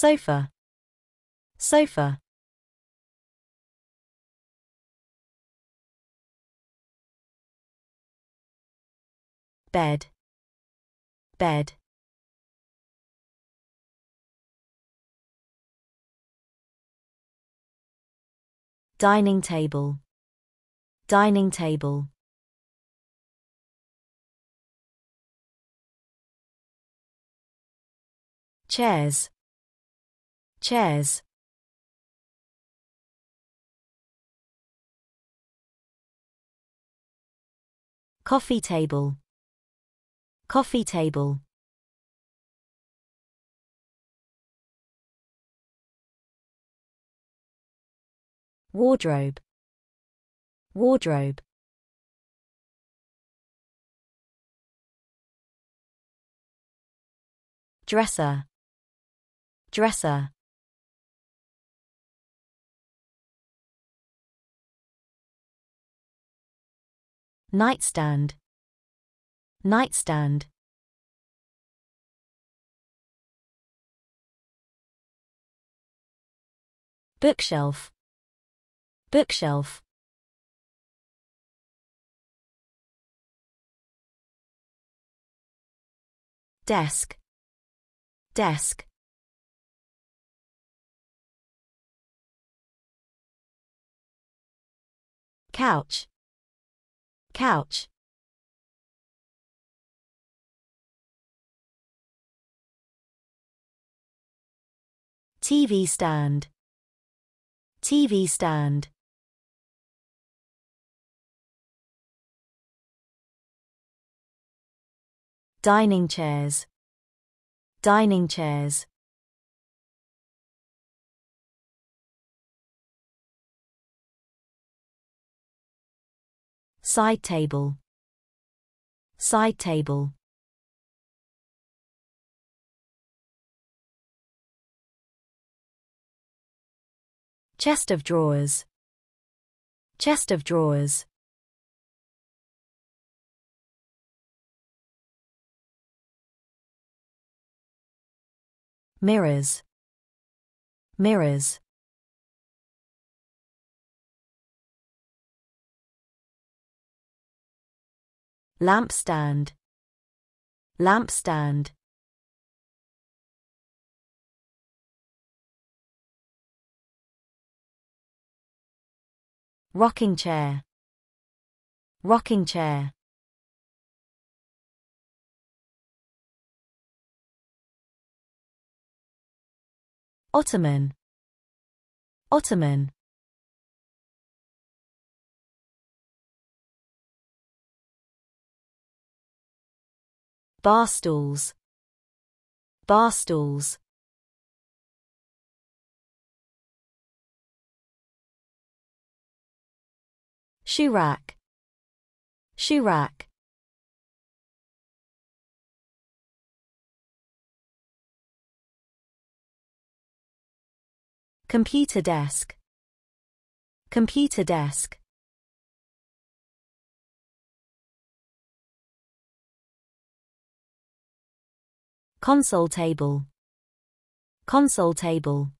sofa sofa bed bed dining table dining table chairs chairs coffee table coffee table wardrobe wardrobe dresser dresser nightstand nightstand bookshelf bookshelf desk desk couch couch. TV stand. TV stand. Dining chairs. Dining chairs. Side table. Side table. Chest of drawers. Chest of drawers. Mirrors. Mirrors. lampstand lampstand rocking chair rocking chair ottoman ottoman bar stools, bar stools. Shoe rack, shoe rack. Computer desk, computer desk. Console table. Console table.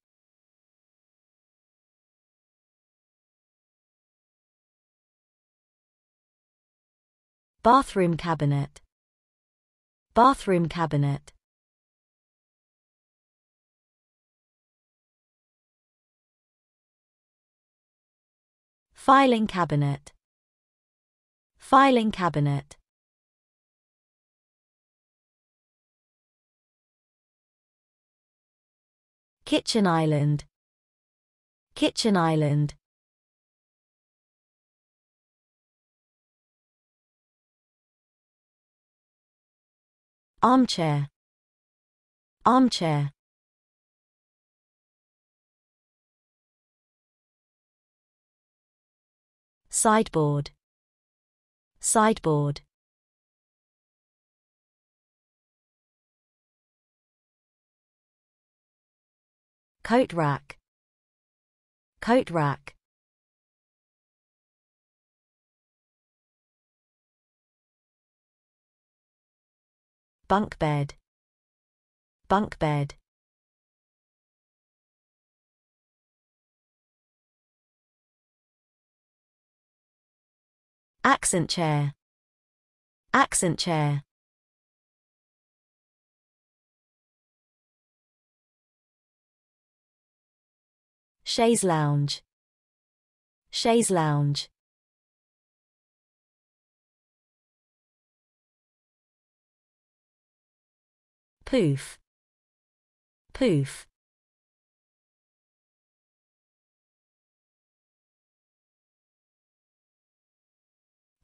Bathroom cabinet. Bathroom cabinet. Filing cabinet. Filing cabinet. Kitchen Island. Kitchen Island. Armchair. Armchair. Sideboard. Sideboard. coat rack coat rack bunk bed bunk bed accent chair accent chair Chaise lounge. Chaise lounge. Poof. Poof.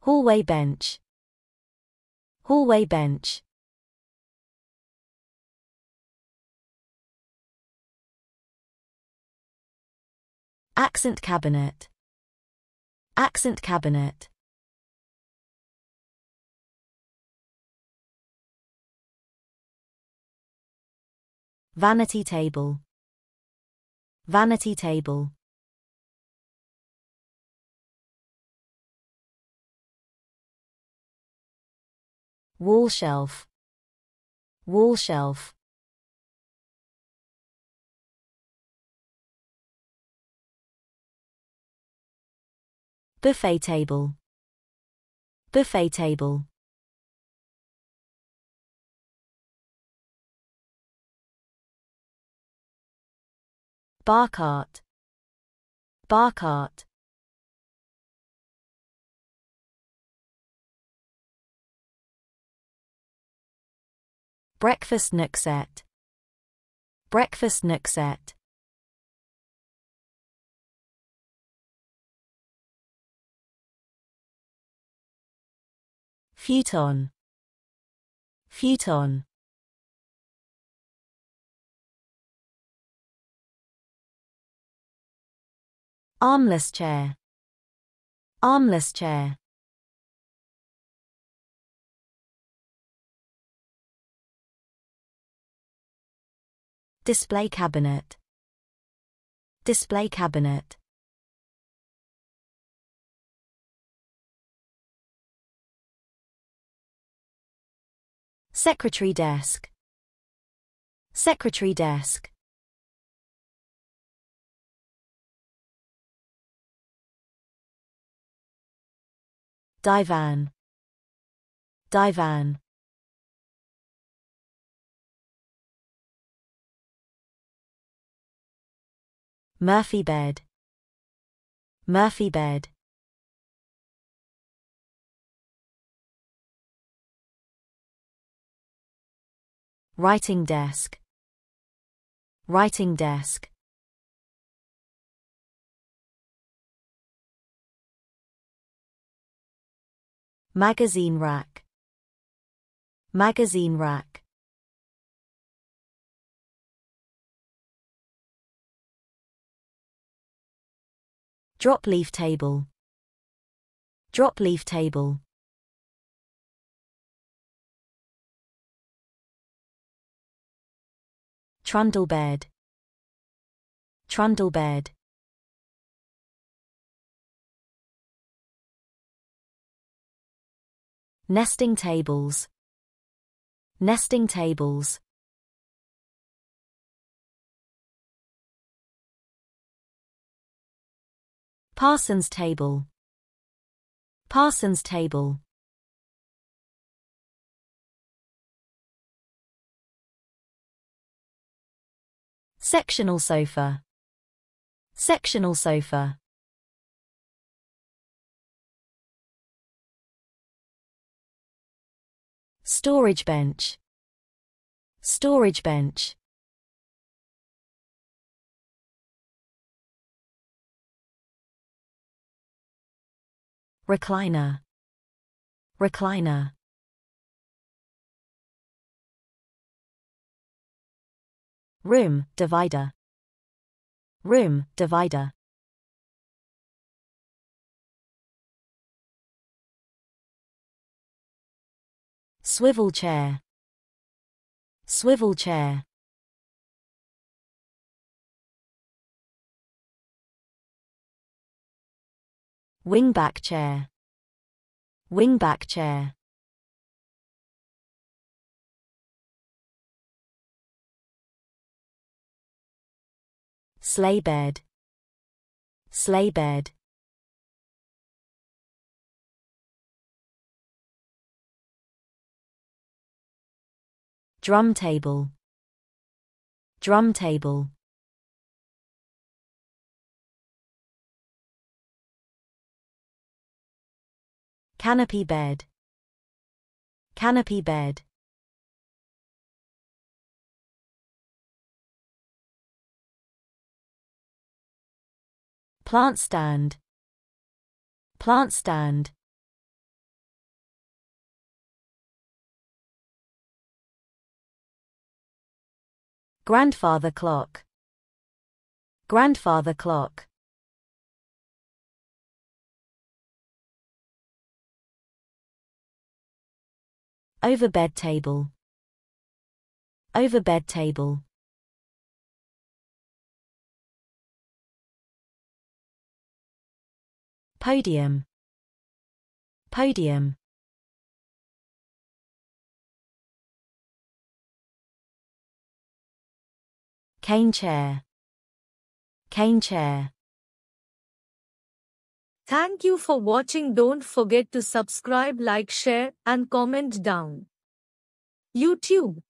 Hallway bench. Hallway bench. Accent cabinet. Accent cabinet. Vanity table. Vanity table. Wall shelf. Wall shelf. Buffet table. Buffet table. Bar cart. Bar cart. Breakfast nook set. Breakfast nook set. Futon. Futon. Armless chair. Armless chair. Display cabinet. Display cabinet. Secretary desk. Secretary desk. Divan. Divan. Murphy bed. Murphy bed. Writing desk. Writing desk. Magazine rack. Magazine rack. Drop leaf table. Drop leaf table. Trundle bed. Trundle bed. Nesting tables. Nesting tables. Parsons table. Parsons table. Sectional sofa. Sectional sofa. Storage bench. Storage bench. Recliner. Recliner. Room divider. Room divider. Swivel chair. Swivel chair. Wingback chair. Wingback chair. Sleigh Sleigh Drum table. Drum table. Canopy bed. Canopy bed. Plant stand. Plant stand. Grandfather clock. Grandfather clock. Over bed table. Over bed table. podium podium cane chair cane chair Thank you for watching. Don't forget to subscribe, like, share, and comment down. YouTube